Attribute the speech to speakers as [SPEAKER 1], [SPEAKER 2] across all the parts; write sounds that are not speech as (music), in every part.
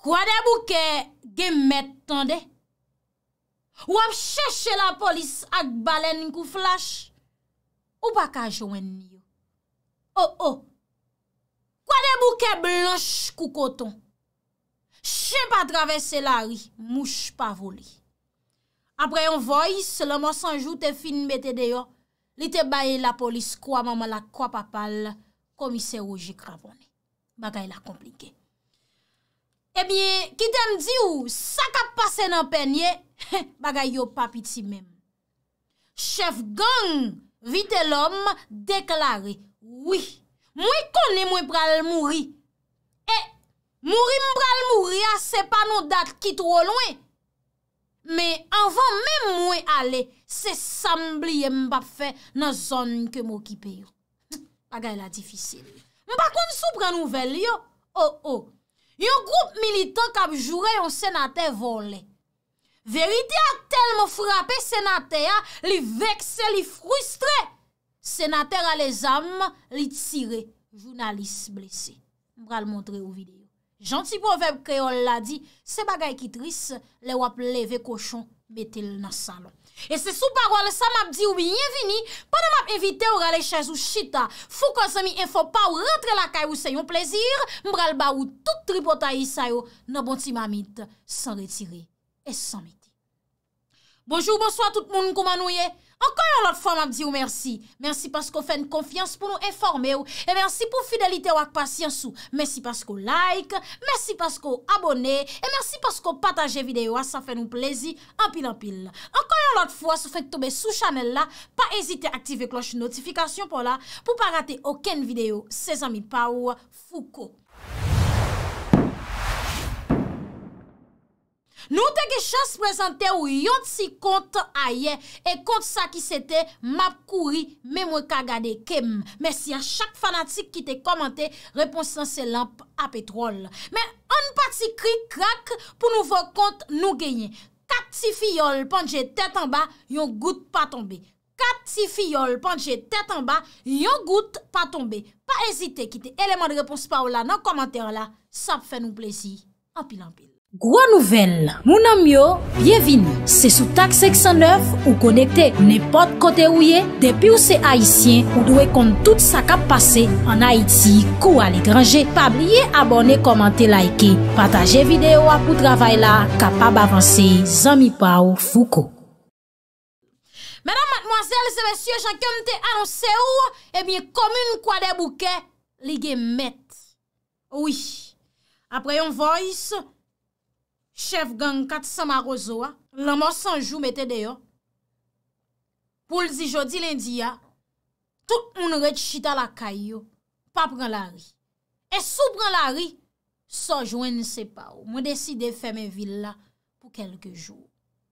[SPEAKER 1] Kwa de bouke gemet tonde? Ou ap chèche la polis ak balen kou flash? Ou pa ka jwen nyo? Oh oh! Kwa de bouke blanche kou koton? Chè pa travesse la ri, mouch pa voli. Apre yon voy, selèman sanjou te fin bete deyo, li te baye la polis kwa maman la kwa papal komise rojik ravone. Baga yon la komplikey. Ebiye, eh kitem di ou, sakap pase nan penye, bagay yo papiti mem. Chef gang, vite lom, deklare, Oui, mwen kone mwen pral mouri. E, eh, mouri mwen pral mouri, a ah, se pa nou dat ki tro lwen. Me, anvan men mwen ale, se sambliye mwen pa fe nan zon ke mwen (laughs) kipe yo. Bagay la difisil. Mwen pa kon oh, sou pran nou vel yo, o oh. o. Yon group militan kap jure yon senatè volè. Veridè ak tel mò frape senatè ya, li vekse, li frustre. Senatè alè zanm, li tire, jounalise blese. Mbra l'montre ou videyo. Janti poveb kreol la di, se bagay ki tris, le wap leve koshon, bete l nan salon. E se sou parwale sa map di ou biyevini, padan map evite ou rale chèz ou chita, fou konzomi en fò pa ou rentre la kaj ou se yon plezir, mbral ba ou tout tripota yi sayo, nan bonti mamit, san retire et san miti. Bonjou, bonsoi tout moun koumanou ye. Ankon yon lot fwa m ap diyo mersi. Mersi pasko fè n konfians pou nou informe ou. E mersi pou fidelite wak pasyans ou. Mersi pasko like. Mersi pasko abone. E mersi pasko pataje videyo a sa fè nou plezi anpil anpil. Ankon yon lot fwa sou fèk tobe sou chanel la. Pa ezite aktive kloche notifikasyon pou la. Pou pa rate oken videyo se zami pa ou fuko. Nou teke chans prezante ou yon ti kont a ye E kont sa ki sete map kouri memwe kagade kem Mersi a chak fanatik ki te komante Reponsan se lamp a petrol Men an pati kri krak pou nou vok kont nou genye Kat ti fiyol ponje tet an ba yon gout pa tombe Kat ti fiyol ponje tet an ba yon gout pa tombe Pa ezite ki te eleman de repons pa ou la nan komante la Sa fe nou plezi Ampil ampil Gwa nouvel, mounan myo, byevini, se sou tak 609 ou konekte nepot kote ouye, depi ou se haisyen ou dwe kont tout sa kap pase an Haiti kou al e grange, pabliye abone komante laike, pataje videyo apou travay la kapab avanse zami pa ou fuko. Menan matmoazel se besye chanke mte anonse ou, ebyen eh komoun kwa de bouke, li ge met. Ouye, apre yon voice... Chef gang kat sa ma rozo a. La mò sanjou mette deyo. Poul zi jodi lindi a. Tout moun rej chita la kayo. Pa pran la ri. E sou pran la ri. Sanjou en se pa ou. Mwen deside fè mè villa pou kelke jou.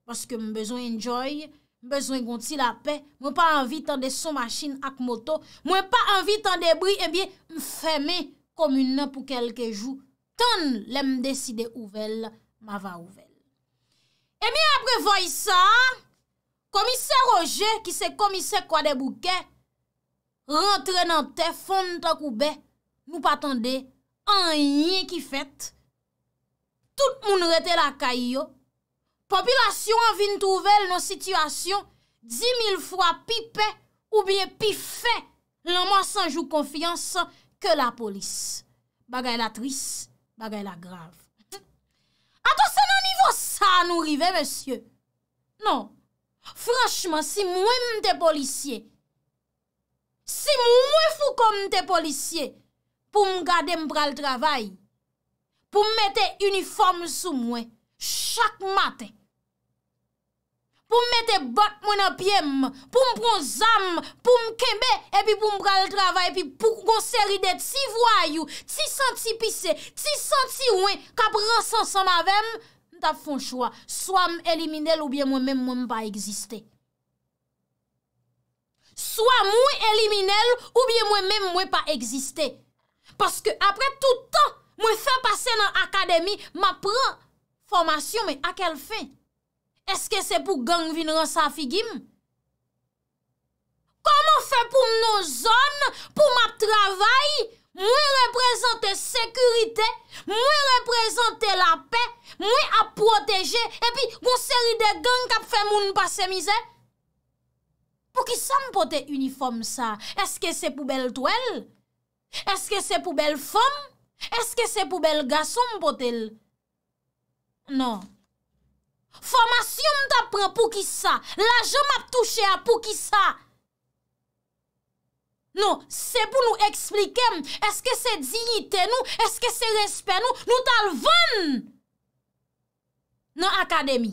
[SPEAKER 1] Paske mwen bezon enjoy. Mwen bezon gonti la pe. Mwen pa anvi tande sou machin ak moto. Mwen pa anvi tande bri. Mwen fè mè komune pou kelke jou. Ton lè mwen deside ouvel la. M ava ouvel. E mi apre voy sa, komise roje ki se komise kwa de bouke, rentre nan te fon tak oube, nou patande anye ki fet, tout moun rete la kay yo, popilasyon an vin touvel nan sityasyon, di mil fwa pipe ou bie pife, nan mwa sanjou konfiyansan ke la polis. Bagay la tris, bagay la grav. Ato se nan nivou sa nou rive, monsye? Non. Fransman, si mwen mte policye, si mwen mwen fou kom mte policye, pou m gade m pral travay, pou m mette uniform sou mwen, chak matek, pou m mette bot mwen apyem, pou m pron zam, pou m kebe, epi pou m pral travay, epi pou m konseride ti vwayou, ti santi pise, ti santi ouen, ka pransan san avèm, m tap fon chwa, swa m elimine oubyen mwen mèm mwen pa egziste. Swa mwen elimine oubyen mwen mèm mwen pa egziste. Paske apre toutan, mwen fè pase nan akademi, m apren formasyon, mè akèl fè? Eske se pou gang vinran sa figim? Koman fe pou nou zon? Pou ma travay? Mwen reprezenter sekurite? Mwen reprezenter la pe? Mwen ap proteje? Epi, wos seri de gang kap fe moun pasemize? Pou ki san pote uniform sa? Eske se pou bel toel? Eske se pou bel fom? Eske se pou bel gasom pote l? Non. Non. Formasyon m tap pran pou ki sa, laje m ap touche a pou ki sa. Non, se pou nou eksplikem, eske se diyite nou, eske se respen nou, nou tal ven nan akademi.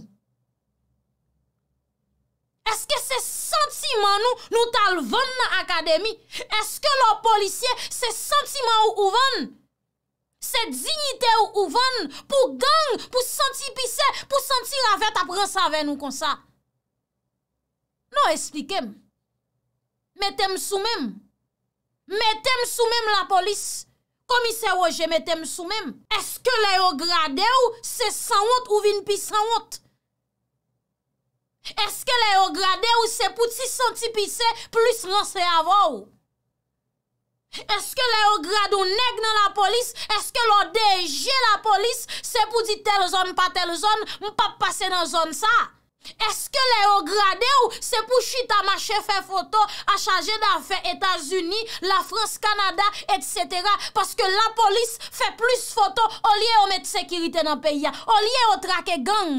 [SPEAKER 1] Eske se sentiman nou, nou tal ven nan akademi, eske lo policye se sentiman ou ou ven nan akademi. Sed zinite ou ouvan pou gang, pou santi pise, pou santi la vet apren sa ven nou kon sa. Nou esplikem. Metem sou mem. Metem sou mem la polis. Komise roje metem sou mem. Eske le yo grade ou se santi ou vin pi santi? Eske le yo grade ou se puti santi pise plus lan se avou? Eske le yo grade ou neg nan la polis? Eske lo deje la polis? Se pou di tel zon pa tel zon, mpap pase nan zon sa? Eske le yo grade ou se pou chita mache fe foto a chaje nan fe Etats-Unis, la France, Kanada, etc.? Paske la polis fe plis foto o liye o met sekirite nan peya, o liye o trake gang.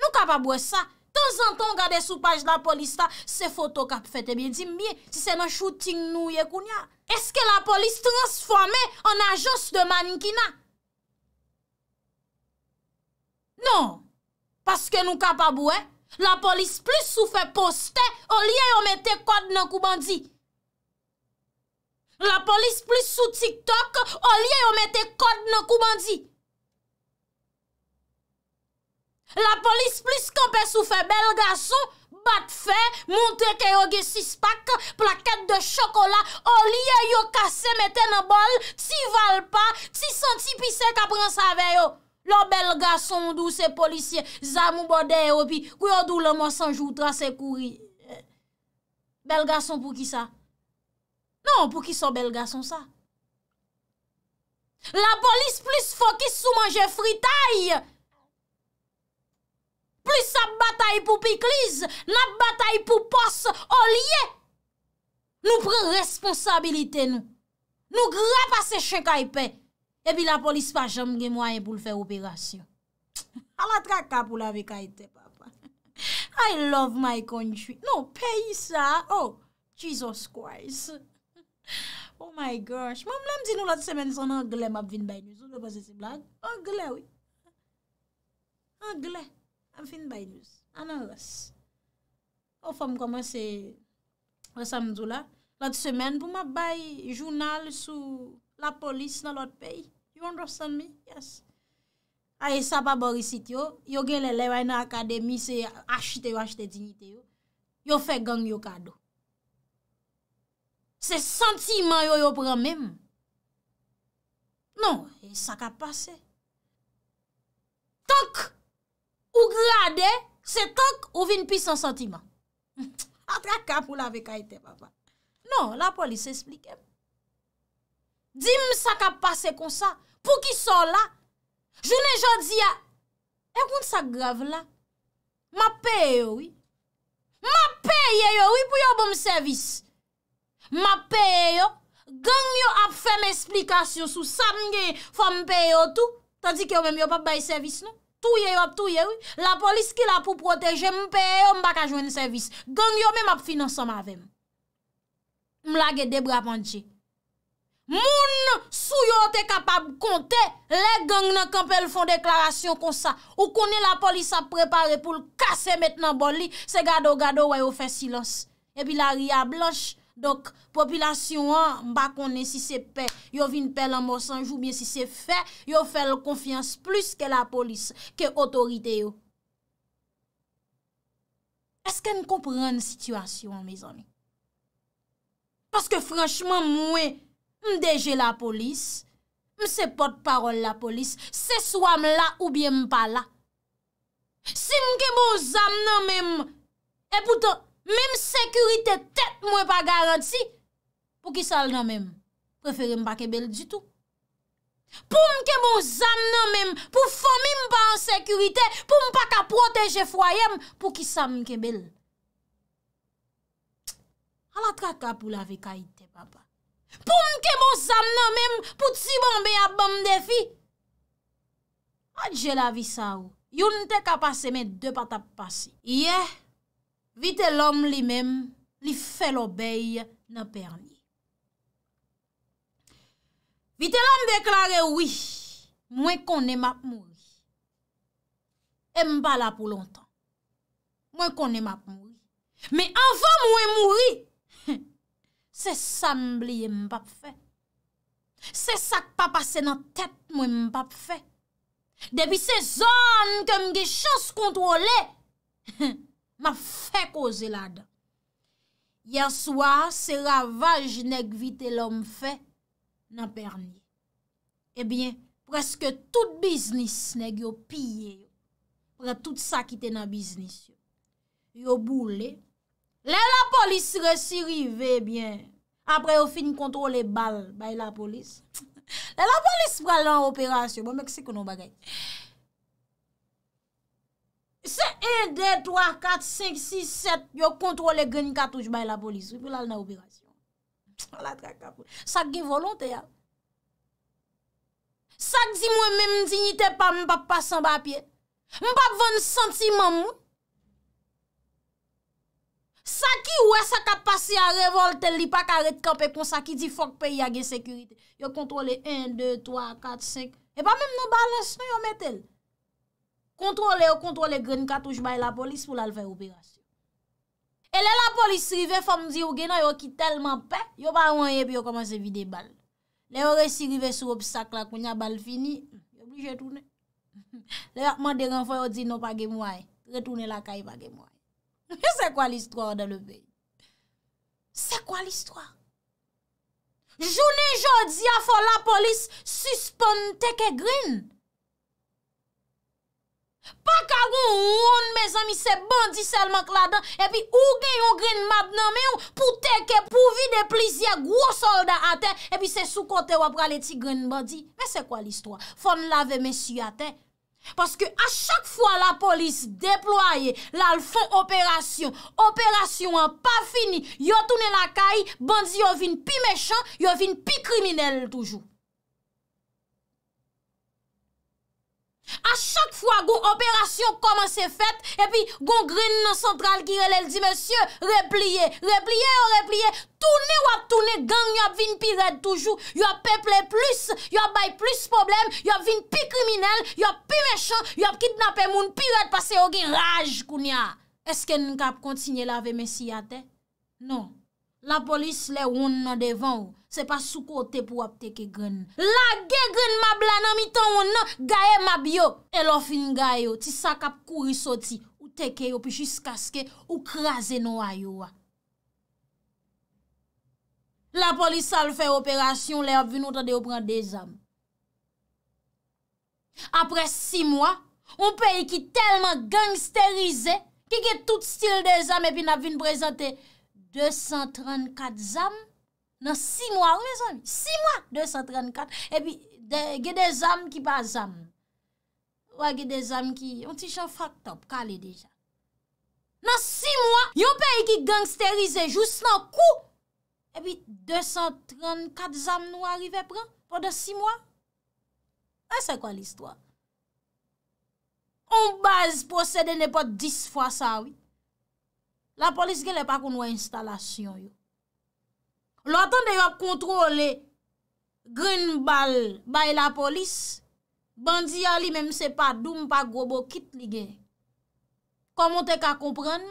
[SPEAKER 1] Nou kapabwe sa. Tan zan ton gade sou page la polis ta, se foto kap fete bie. Dime bie, ti se nan shooting nou ye koun ya? Eske la polis transforme an ajos de manikina? Non, paske nou kapabouen, eh? la polis plis sou fe poste, olye yo mette kod nan koubandi. La polis plis sou TikTok, olye yo mette kod nan koubandi. La polis plis kampes sou fe belgaso, Bat fe, montre ke yo ge sis pak, plaket de chokola, olye yo kase meten bol, ti val pa, ti senti pise kapren sa ve yo. Lo bel gason dou se polisye, zan mou bode yo pi, kwe yo dou la monsan joutra se kouri. Bel gason pou ki sa? Non, pou ki sa bel gason sa? La polis plus fokis sou manje fritaye. Plis ap batay pou pikliz, nap batay pou pos olye. Nou pre responsabilite nou. Nou grap ase chek ay pe. E pi la polis pa jom ge mwaye pou l fè operasyon. Alat kaka pou la vek ay te, papa. (laughs) I love my country. Nou pey sa, oh, Jesus Christ. (laughs) Oh my gosh. Mam lem di nou lot semen san Angle map vin bèy nou. Angle wè. Angle wè. An fin bay lous. An an rass. Ou fèm koman se an samzou la. Lout semen pou ma bay jounal sou la polis nan lout peyi. You understand me? Yes. Aye sa pa borisit yo. Yo gen le levay nan akademis se achite yo, achite dinite yo. Yo fè gang yo kado. Se sentiman yo yo pran mèm. Non. E sa ka pase. Tonk Ou grade, se tok ou vin pis an sentima. (laughs) A tra kap ou la ve kaiten, papa. Non, la polis esplike. Dim sa ka pase kon sa, pou ki so la. Jounen jodi ya, e kon sa grav la. Ma peye yo, oui. Ma peye yo, oui, pou yo bom servis. Ma peye yo, gang yo ap fèm esplikasyon sou, sa mge fòm peye yo tou, tanti ki yo mèm yo pa bay servis nou. Touye yo, touye yo, la polis ki la pou proteje, mpeye yo mbak ajo en servis. Gang yo me map finanse ma ve m. M lage debra panche. Moun sou yo te kapab konte, le gang nan kampel fon deklarasyon kon sa. Ou koni la polis a prepare pou l kase met nan boli, se gado gado wè yo fè silons. E pi la ri a blanche. Dok, popilasyon an, mba konen si se pe, yo vin pe la mò sanjou, bin si se fe, yo fel konfians plus ke la polis, ke otorite yo. Eske m kompre an situasyon, me zanmi? Paske franchman mwe, m deje la polis, m se pot parol la polis, se swam la ou bin m pa la. Si m kebo zam nan men m, epoutan... Mem sekurite tet mwen pa garanti pou ki sal nan mem. Preferim pa kebel di tou. Pou mke bon zan nan mem pou fomim pa an sekurite pou mpa ka proteje fwayem pou ki sal mkebel. A la tra ka pou lave ka ite papa. Pou mke bon zan nan mem pou tsi bon be ap bom defi. A dje lavi sa ou. Yon te ka pase men de pata pase. Yeh. Vi te lom li mem li fel obeye nan perni. Vi te lom deklare oui, mwen konen map mouni. E mbala pou lontan, mwen konen map mouni. Me avan mwen mouni, se sanm li mbap fe. Se sak pa pase nan tet mwen mbap fe. Depi se zan kèm ge chans kontrole, he he. Ma fek o zelada. Yaswa, se ravaj nek vite lom fe, nan perni. Ebyen, eh preske tout biznis nek yo pye yo. Pre tout sa ki te nan biznis yo. Yo boule. Le la polis resi rive, ebyen. Eh Apre yo fin kontro le bal, bay la polis. (laughs) Le la polis pral nan operasyon. Bon, mèk se konon bagay. Ebyen. Se 1, 2, 3, 4, 5, 6, 7, yo kontrole gen katouj bay la polis, wè pou lal nan obirasyon. La tra kapou. Sak gen volante ya. Sak di mwen men mdignite pa mbap pasan bapye. Mbap ven sentiman moun. Sak ki wè sak ap pase a revolte li pak a retkope kon, sak ki di fok pe ya gen sekurite. Yo kontrole 1, 2, 3, 4, 5, e pa men mnen balans nou yo met el. Kontrole yo kontrole gren katouj bay la polis pou lal fè operasyon. E le la polis rive fòm di yo genan yo ki telman pe, yo ba yon ye bi yo komanse vide bal. Le yo resi rive sou ob sak la koun ya bal fini, yo bli jetounen. (laughs) Non, (laughs) le yo akman de ren fò yo di nou pa gemway, retounen la kay pa gemway. Se kwa l'histoire de le vey? Se kwa l'histoire? Jouni jodi a fò la polis suspon teke gren. Pa karoun mwen, me zanmi, se bandi selman k la dan, epi ou gen yon gren mad nan men ou, pou teke pou vi de plizia gwo soldat aten, epi se sou kote wap prale ti gren bandi. Men se kwa l'istwa? Fon lave mesyu aten. Paske a chak fwa la polis deploaye, la l'fon operasyon. Operasyon an pa fini, yo toune la kayi, bandi yo vin pi mechan, yo vin pi kriminel toujou. A chak fwa gwo operasyon koman se fet, e pi gwo gren nan sentral ki rel el di, Monsye, repliye, repliye, ou oh, repliye, toune wak toune, gang yop vin pi red toujou, yop peple plus, yop bay plus problem, yop vin pi kriminel, yop pi mechon, yop kitnapen moun pi red pase oge raj koun ya. Eske nou kap kontinye lave men si ate? Non. La polis le woun nan devan ou, se pa sou kote pou ap teke gren. La gen gren mab lanan mi tan woun nan, gaye mab yo. E lo fin gayo, ti sak ap kouriso ti, ou teke yo, pi chis kaske, ou kraze nou ayo wa. La polis sal fè operasyon, le ap vin ou tade yo pran de zame. Apre si mwa, ou peyi ki telman gangsterize, ki ge tout stil de zame epi na vin prezante. 234 zam, nan 6 mwa, reme san, 6 mwa, 234, epi, ge de zam ki pa zam, wa ge de zam ki, yon ti chan fak top, kale deja, nan 6 mwa, yon pe yon ki gangsterize jous nan kou, epi, 234 zam nou arive pran, pou de 6 mwa, an se kwa l'istwa? Onbaz posede nepo 10 fwa sa wik, La polis gen lè pa kon wè instalasyon yo. Lò tan de yon kontrole grin bal bay la polis, bandi a li mèm se pa doun pa grobo kit li gen. Koman te ka kompren?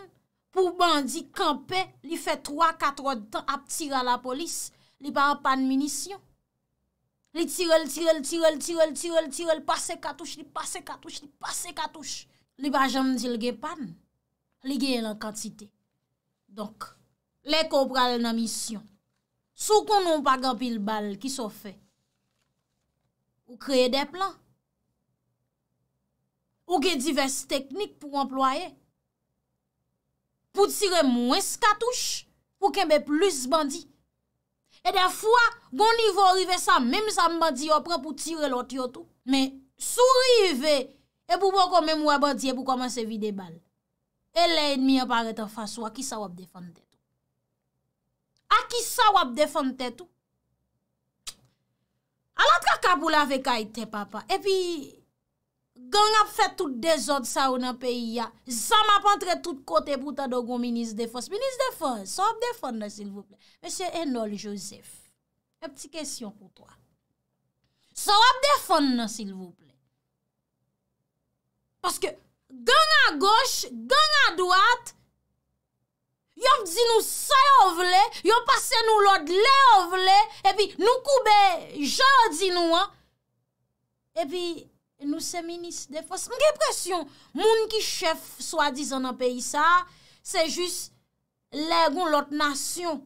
[SPEAKER 1] Pou bandi kampe, li fe 3-4 ap tira la polis, li pa wè pan minisyon. Li tirel, tirel, tirel, tirel, tirel, tirel, pase katouche, li pase katouche, li pase katouche. Li pa jan di lge pan, li gen lè kantite. Donk, le ko pral nan misyon, sou konon pa gampil bal ki so fe, ou kreye de plan, ou gen divers teknik pou employe, pou tire mwen skatouche pou kembe plus bandi. E da fwa, gon li vo rive sa, mem sa mbandi yo pran pou tire lot yo tou, men sou rive e pou bon kon mem wabandye pou komanse vide bal. e le enmi ap arete fasyo, a ki sa wap defante tout. A ki sa wap defante tout. A lantra kabou la vek a ite papa. E pi, gen ap fete tout de zot sa ou nan peyi ya, zan map antre tout kote pou ta dogon minis de fos. Minis de fos, sa wap defante nan sil vouple. Mese Enol Joseph, e pti kesyon pou toi. Sa wap defante nan sil vouple. Paske, Gan a gos, gan a dwat, yon di nou sa yo vle, yon pase nou lot le yo vle, epi nou koube jodi nou an, epi nou se minis de fos. Mge presyon, moun ki chef swa dizan an peyi sa, se jis le goun lot nasyon.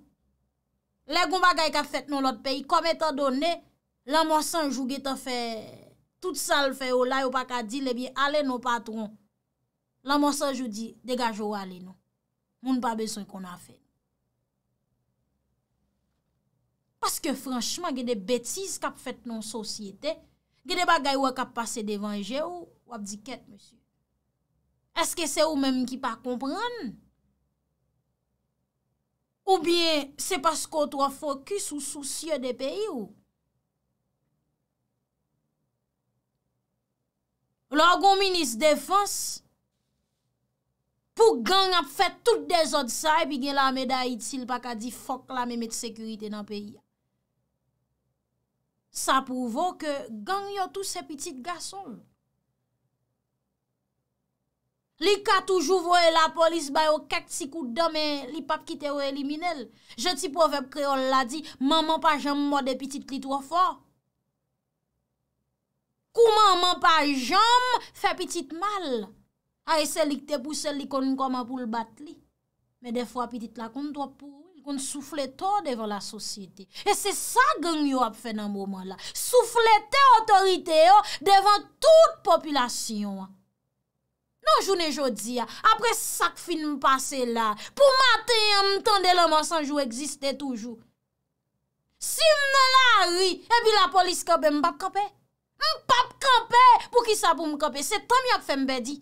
[SPEAKER 1] Le goun bagay ka fet nou lot peyi, kome ta done, la monsan jougi ta fe, tout sal fe o la, yo pa ka di le bi ale nou patron. la monsaj ou di, degaj ou wale nou, moun pa beson kon a fe. Paske franchman, gede betiz kap fet non sosyete, gede bagay wak ap pase devanje ou, wap di ket, monsi. Eske se ou menm ki pa kompran? Ou bien, se paskot wafokus ou sou sye de peyi ou? Lo agon minis defans, pou gang ap fet tout de zot sa e pi gen la me da it sil pa ka di fok la me met sekurite nan peyi. Sa pouvo ke gang yo tout se pitit gason. Li ka toujou voye la polis bayo kakt si kou dome li pap kite yo eliminele. Je ti pouvep kreol la di, maman pa jom mwade pitit li tou fwa. Kou maman pa jom fe pitit mal. Ay selik te pou selik konn konman pou l bat li. Men defwa pitit la konn dwa pou. Konn soufleto devan la sosyete. E se sa gen yon ap fè nan mouman la. Souflete otorite yo devan tout popilasyon. Non jounen jodi ya. Apre sak fin m pase la. Pou maten yon m tende loman sanjou eksiste toujou. Si m nan la ri, e bi la polis kope m pap kope. M pap kope. Pou ki sa pou m kope. Se tomy ak fè m bedi.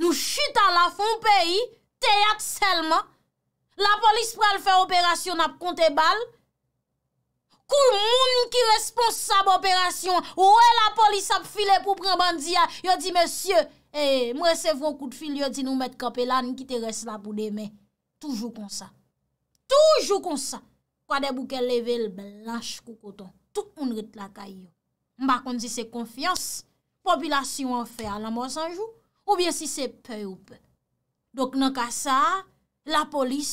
[SPEAKER 1] Nou chita la fon peyi, teyat selman. La polis pral fè operasyon ap konte bal. Kou moun ki responsab operasyon. Ouè la polis ap file pou pran bandiya. Yo di, monsye, mwesev wakout fil. Yo di nou met kapelan ki te res la pou demen. Toujou konsa. Toujou konsa. Kwa debou ke leve l bel lanj koukoton. Tout moun ret lakay yo. Mbakon di se konfians, populasyon an fè ala mwos anjou. Ou bien si se pe ou pe. Dok nan ka sa, la polis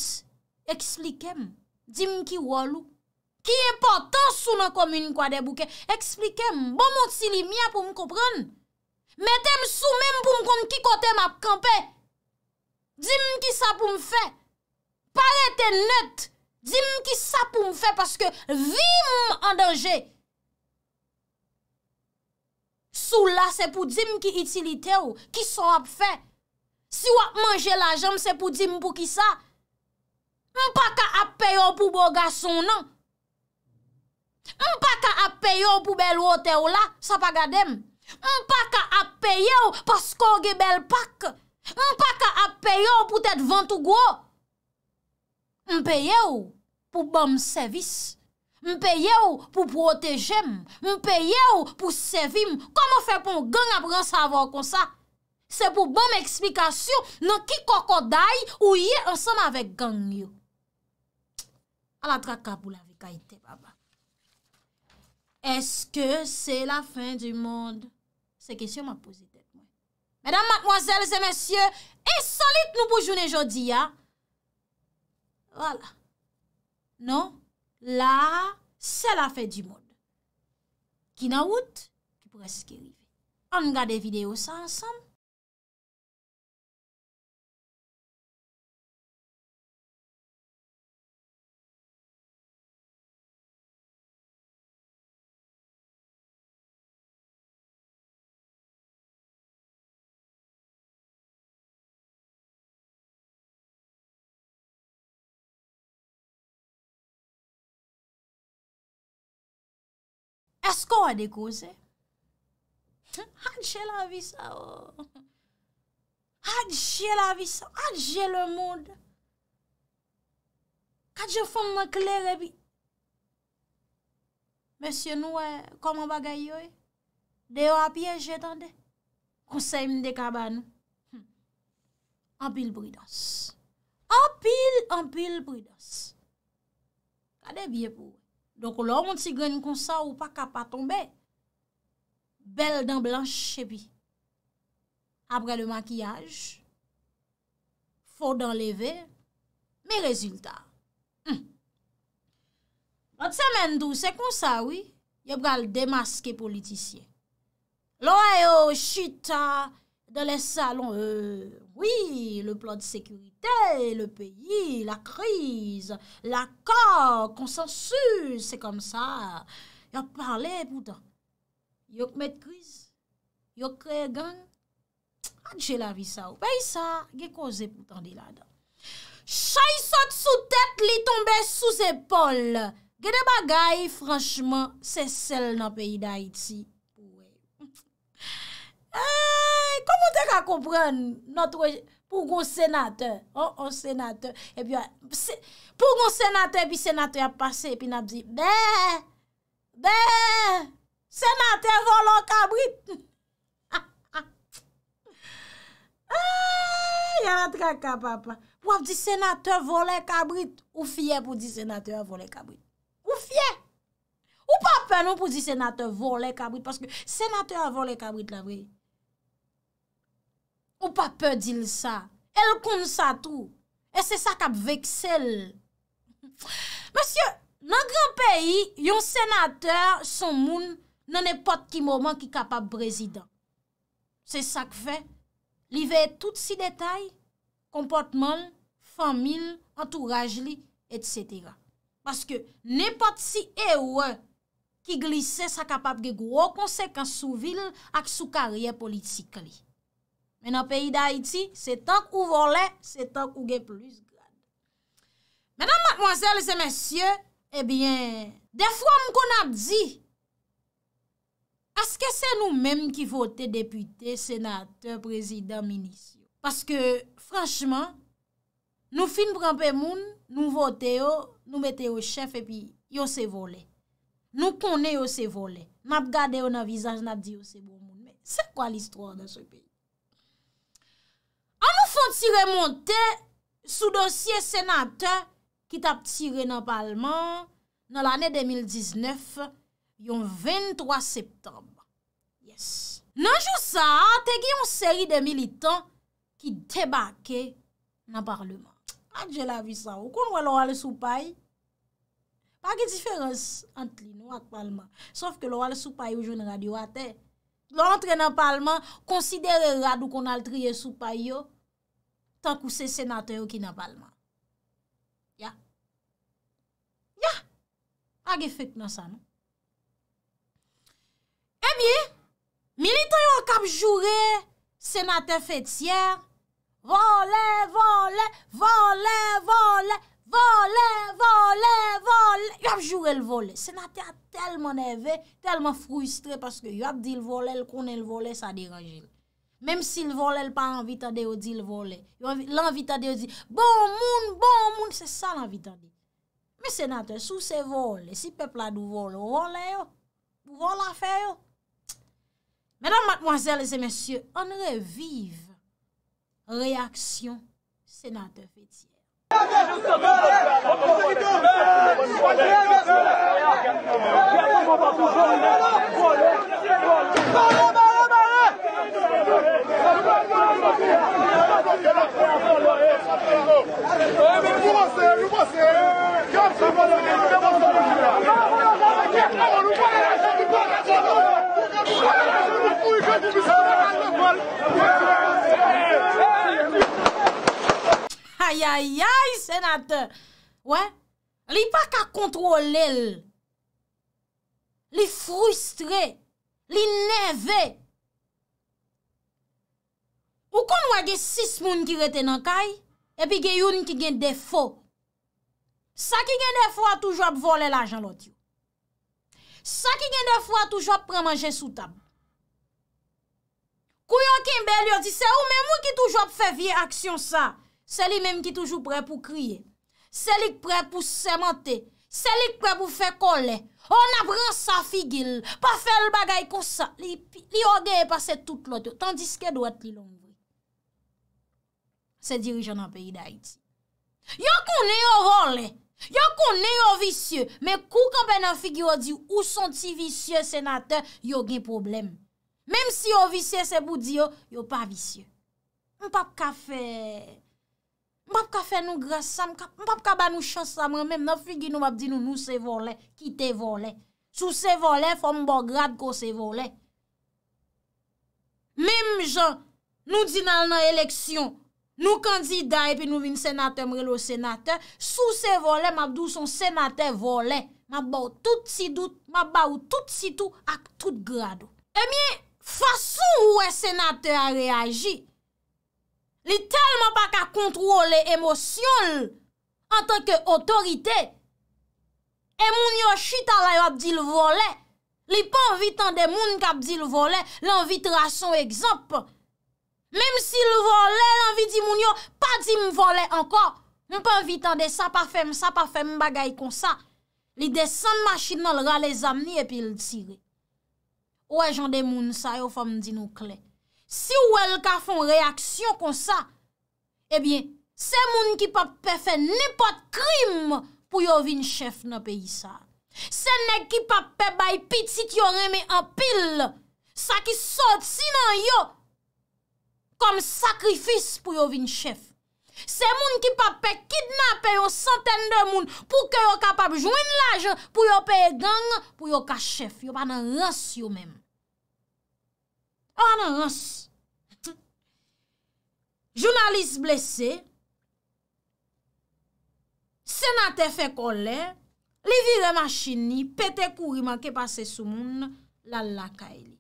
[SPEAKER 1] eksplikem. Djim ki wolou. Ki e portan sou nan komine kwa debouke. Eksplikem. Bon moti li mia pou m kopren. Metem sou men pou m konm ki kote map kampe. Djim ki sa pou m fe. Parete net. Djim ki sa pou m fe. Paske vi m an denje. Sou la se pou dim ki itilite ou, ki sou ap fe. Si wap manje la jam se pou dim pou ki sa. Mpaka ap peyo pou bo gasoun nan. Mpaka ap peyo pou bel wote ou la, sa pa gadem. Mpaka ap peyo pasko ge bel pak. Mpaka ap peyo pou tet vantou gwo. Mpeyo pou bom servis. Mpeye ou pou proteje m, mpeye ou pou sevi m, koman fe pou m gang apre sa avan kon sa? Se pou bon m eksplikasyon nan ki kokoday ou ye ansan avek gang yo. Ala traka pou la vika ite baba. Eske se la fin di mond? Se kesyon man pozite. Medan makmoazel se mesye, esolit nou pou jounen jodi ya? Vala. Non? La, se la fe di moun. Ki na wout, ki pou reskerive. An ga de videyo sa ansanm. Esko a dekose? Adje la vi sa o. Oh. Adje la vi sa. Adje le moun. Kad je foun mwen kle rebi. Mwen se nou e koman bagay yo e. Eh? Deyo api e jetande. Konsey mwen dekaba nou. Hm. Anpil bridos. Anpil, anpil bridos. Kade biye pou ou? Donk lò, moun ti gwen kon sa ou pa kapa tombe, bel dan blan chebi. Apre le makiyaj, fò dan leve, mi rezultat. Bote hmm. semen dò, se kon sa ou, yo pral demaske politisye. Lò a yo chita de le salon, wou. Euh, Oui, le plan de sécurité, le pays, la crise, l'accord, consensus, c'est comme ça. Y'en parlez, poutan. Y'en mette crise, y'en crée gang. Adjè la vie sa ou paye sa, y'en cause poutan di la dan. Chaye sote sou tèt, li tombe sou zépol. Gè de bagay, franchement, se sel nan peyi da iti. Eh, komon de ka kompren notre, pou goun senate, oh, oh, senate, pou goun senate, pi senate a pase, pi nap di, beh, beh, senate volon kabrit. Ha, (laughs) ha, ha. Eh, yon atre ka, papa. Pou ap di senate volen kabrit, ou fye pou di senate volen kabrit? Ou fye? Ou pape nou pou di senate volen kabrit? Paske senate a volen kabrit la, wey. Ou pa pe dil sa, el kon sa tou, e se sa kap veksel. Monsye, nan gran peyi, yon senateur, son moun, nan nepot ki mouman ki kapap prezident. Se sa k fe, li ve tout si detay, kompotman, famil, entouraj li, et setera. Paske nepot si ewe e, ki glise sa kapap ge gwo konsekans sou vil ak sou karye politik li. Mè nan peyi d'Haïti, se tank ou vole, se tank ou gen plus glade. Mè nan matmoazèl se mèsyè, ebyen, de fwa mkoun ap di, aske se nou mèm ki vote deputè, senatè, prezidè, minisyè? Paske, franchman, nou fin prampè moun, nou vote yo, nou bete yo chèf, epi yo se vole. Nou konè yo se vole. Mat gade yo nan vizanj nan di yo se vole. Mè, se kwa l'istro an dan sou peyi? Sonti remonte sou dosye senate ki tap tire nan palman nan l'anè 2019 yon 23 septembe. Yes. Nan jou sa, te ki yon seri de militant ki tebake nan parleman. Adjela ah, vi sa, w kon wè lò wale sou paye? Pa ki diferans antli nou ak palman? Sof ke lò wale sou paye ou joun radyo ate. Lò entre nan palman, konsidere radyo kon al triye sou paye yo. Tak ou se senatè yo ki nan palman. Ya. Ya. A ge fèt nan sa nou. E mi, militè yo ak ap joure, senatè fèt sièr, vole, vole, vole, vole, vole, vole, vole, yo ap joure l'vole. Senatè a telman evè, telman froustre, paske yo ap di l'vole, l konen l'vole, sa dirajilè. Mem si l vole l pa anvita de ou di l vole, l anvita de ou di, bon moun, bon moun, se sa anvita de. Me senate, sou se vole, si pepla nou vole, vole yo, nou vole afe yo. Medan matmoazel e se mesye, anre vive reaksyon senate Fethiye. Aïe, aïe, aïe, sénateur. Ouais. pas qu'à qu'à contrôler, l. frustré. Il est Ou kon wage sis moun ki rete nan kay, epi ge youn ki gen defo. Sa ki gen defo a toujop vole l ajan lot yo. Sa ki gen defo a toujop premanje sou tab. Kou yon kin bel yo di se ou men moun ki toujop fe vie aksyon sa. Se li menm ki toujop pre pou kriye. Se li pre pou semente. Se li pre pou fe kole. On abran sa figil. Pa fe l bagay kon sa. Li oge e pase tout lot yo. Tandis ke do at li long. Se dirijon an peyi da iti. Yo konen yo volen. Yo konen yo visye. Men kou kapen nan figi yo di ou son ti visye senate, yo gen problem. Mem si yo visye se bout di yo, yo pa visye. Mpap kafe... Mpap kafe nou grasam, mpap kaba nou chasam, mpap kafe nou mpap di nou nou se volen, kite volen. Sou se volen, fò mbo grad kò se volen. Mem jan nou di nan nan eleksyon, Nou kandida epi nou vin senate mrelo senate, sou se vole mabdou son senate vole. Mabba ou tout si dout, mabba ou tout si tout ak tout grado. Emiye, fason ou e senate a reagi, li telman pa ka kontrole emosyon en tanke otorite, e moun yo chita layo abdil vole, li pa anvitan de moun kapdil vole, l'anvitra son ekzampo. Mem si l vole l anvi di moun yo, pa di m vole anko, m pou evitande sa pa fem, sa pa fem bagay kon sa, li de san machin nan l rale zamni epi l tire. Ou e jan de moun sa yo fom di nou kle. Si ou el ka fon reaksyon kon sa, ebyen, eh se moun ki pap pe fe nipot krim pou yo vin chef nan pe yisa. Se ne ki pap pe bay pitit yo reme an pil, sa ki sot si nan yo, kom sakrifis pou yo vin chèf. Se moun ki pa pe kidnapè yo santèn de moun pou ke yo kapab jouin lajè pou yo pe geng pou yo ka chèf. Yo pa nan rass yo mèm. Yo pa nan rass. (laughs) Jounalist blese, senate fe kolè, li vide ma chini, pete kouri man ke pase sou moun, la laka eli.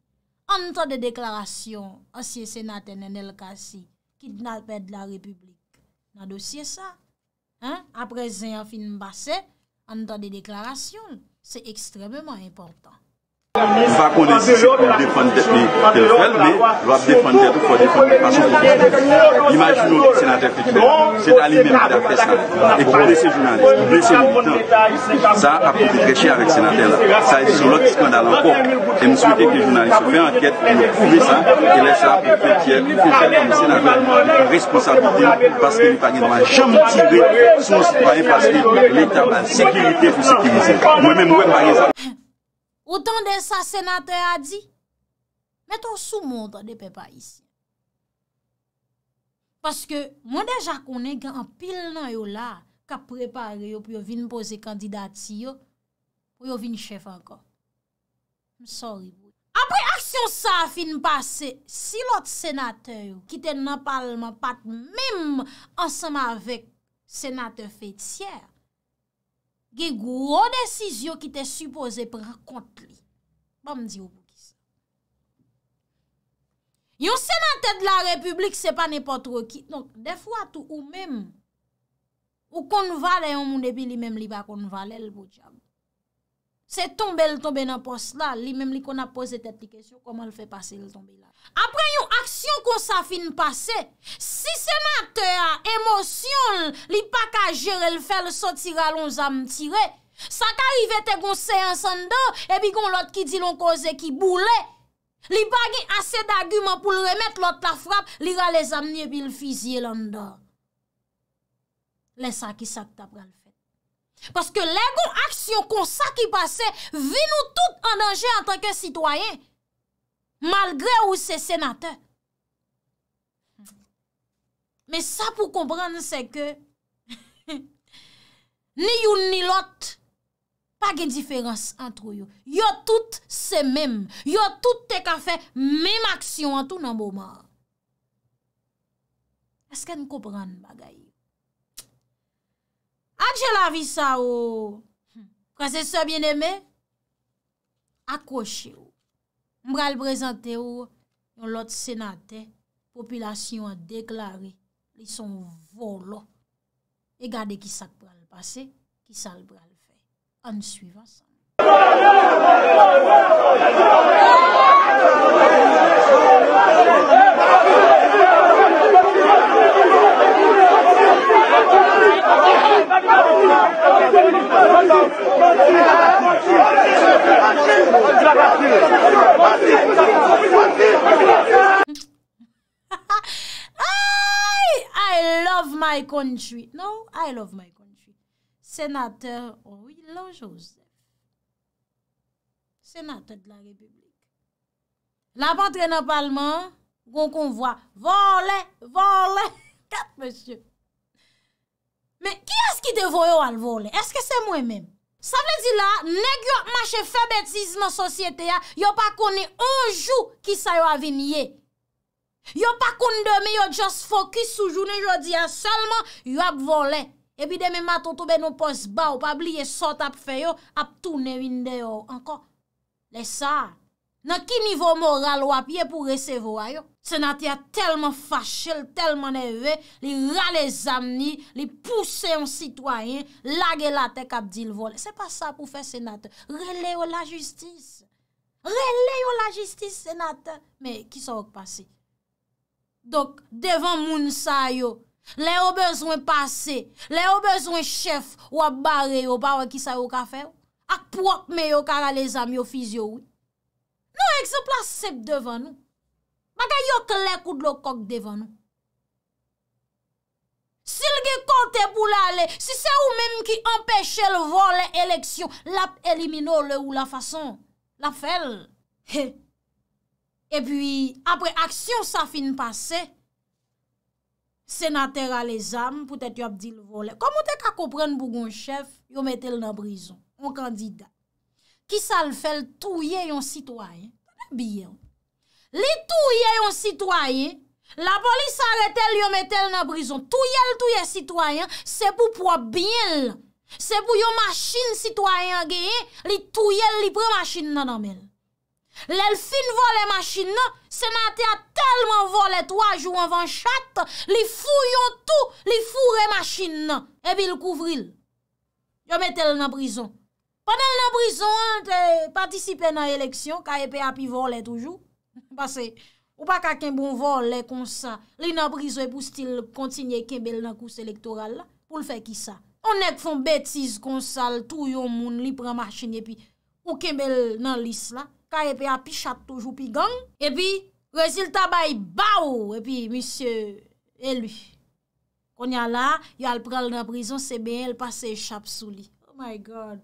[SPEAKER 1] An ton de deklarasyon, osye senaten en el kasi, ki nan pèd la republik, nan dosye sa. A prezen yon fin basè, an ton de deklarasyon, se ekstremèman importan. va qu'on si c'est pour défendre tête tel fait, mais défendre tête, il faut défendre de façon professionnelle. Imaginons que le sénateur Fekir, c'est à lui-même qui a fait ça. Et pour les journalistes, les militants, ça a coûté de cher avec le sénateur. Ça est sur l'autre scandale encore. Et je souhaite que les journalistes fassent enquête pour prouver ça et laissent ça pour faire comme le faire comme sénateur, responsabilité parce qu'il ne pas jamais tiré son citoyen parce que l'État a la sécurité pour sécuriser. Moi-même, moi, par exemple, Otan de sa senatè a di, meton sou montan de pe pa isi. Paske mwen deja konen gen an pil nan yo la, ka prepare yo pou yo vin pose kandidati yo, pou yo vin chef anka. M soribou. Apre aksyon sa fin pase, si lot senatè yo kite nan parlman pat mèm ansanman vek senatè fè tièr, ki gwo desisyon ki te supose prekont li. Ba bon, mdi yo boukise. Yo se nan tèt la republik, se pa nepo tro ki. Non, defwa tou ou menm, ou konvalè yon moun epi li menm li, ba konvalè l pou tjam. Se tombe, l tombe nan pos la, li menm li kon ap pose tet di kesyon koman l fe pase l tombe la. Apre yon aksyon kon sa fin pase, si senate a emosyon, li pa ka jere l fel sotira lon zam tire. Saka rive te kon se yon san do, e bi kon lot ki di lon koze ki boule. Li bagi ase d'agumen pou l remet lot la frap, li ra le zam nye bil fizye lan do. Le sa ki sak ta pran fe. Paske lègon aksyon kon sa ki pase, vi nou tout an dange an tanke sitwayen, malgre ou se senate. Me sa pou kompran se ke, ni yon ni lot, pa gen diferans an tro yo. Yo tout se mem, yo tout te ka fe mem aksyon an tou nan bomar. Aske nou kompran bagayi? Ak jè la vi sa ou, kwa se se bien eme, akwoshe ou. Mbra l prezante ou, yon lot senate, popilasyon a deklare, li son volo. E gade ki sa kwa l pase, ki sa l kwa l fè. An suivan sa. Mbra l prezante ou, Monsi, monsi, monsi, monsi, monsi, monsi, monsi, monsi, monsi, monsi, monsi, monsi, monsi, monsi, monsi, monsi. Ay, I love my country. No, I love my country. Senateur, oh oui, non jos. Senateur de la République. La patrie no parlement, qu'on voit voler, voler. (laughs) Quatre monsieur. Men, ki as ki devoyo al vole? Eske se mwen men? Sa vle di la, nek yo ap mache febetizman sosyete ya, yo pa kone anjou ki sa yo avin ye. Yo pa konde me yo just fokus soujou ne jodi ya, salman yo ap vole. Ebi de men matoto be nou pos ba, ou pa bli ye sot ap feyo, ap toune winde yo. Anko, le sa a. Nan ki nivou moral wap ye pou resevo a yo? Senate a telman fachele, telman neve, li rane zamni, li pousse yon sitwayen, lagelate kap di lvole. Se pa sa pou fè senate, rele yo la justice. Rele yo la justice senate. Me, ki sa wak pase? Dok, devan moun sa yo, le yo bezwen pase, le yo bezwen chef wap bare yo, pa wak ki sa yo ka fe? Ak pwak me yo karale zam yo fiz yo wite. Nou ek se plas sep devan nou. Mata yot lek ou dlo kok devan nou. Sil ge kote pou la le, si se ou menm ki empèche le volen eleksyon, lap elimino le ou la fason, la fel. E pi, apre aksyon sa fin pase, senatera le zam, pou tè t'yo ap di le volen. Komou tè kakopren bou goun chef, yo metel nan brison, ou kandida. Ki sal fel touye yon sitwayen? Biye yon. Li touye yon sitwayen, la polis arete li omete yon na brison. Touye l touye sitwayen, se pou poua binel. Se pou yon maschin sitwayen geye, li touye li pre maschin nan anmel. Lel fin vole maschin nan, se nante a telman vole 3 jou anvan chat, li fou yon tou, li fou re maschin nan, e bil kouvril. Yon metel nan brison. Padal nan brison, te patisipe nan eleksyon, ka epe api vole toujou. (laughs) Pase, ou pa kaken bon vole kon sa, li nan brison pou stil kontinye kembel nan kous elektoral la, pou l fe ki sa. On ek fon betis kon sal, tou yon moun li pranmarchen ye pi, pou kembel nan lis la, ka epe api chak toujou pi gang, e pi, rezil tabay ba ou, e pi, misye, elu. Kon ya la, yal pral nan brison, se ben el pase chapsou li. Oh my God!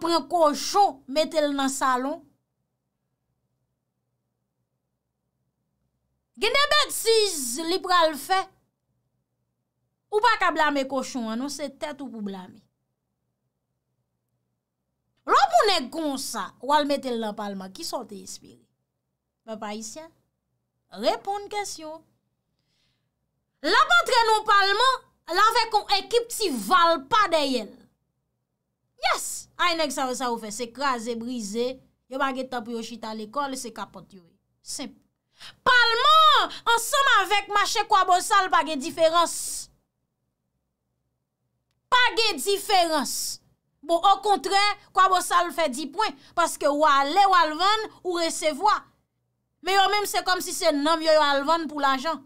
[SPEAKER 1] pren kochon, metel nan salon. Ginebet si lipral fe, ou pa ka blame kochon anon, se tet ou pou blame. Lopou ne kon sa, wal metel nan palman, ki sote espir? Me pa isyen? Repon kasyon. La patre nan palman, la ve kon ekip ti val pa deyel. Yes! Ainek sa ou fe, se kraze, brize, yo baget tapyo chita l'ekol, se kapot yoy. Simple. Palman, ansam avek mache kwa bo sal baget diferans. Baget diferans. Bon, o kontre, kwa bo sal fe di pwen, paske wale, walevan, ou resevoa. Me yo menm se kom si se nanm yo walevan pou l'ajan.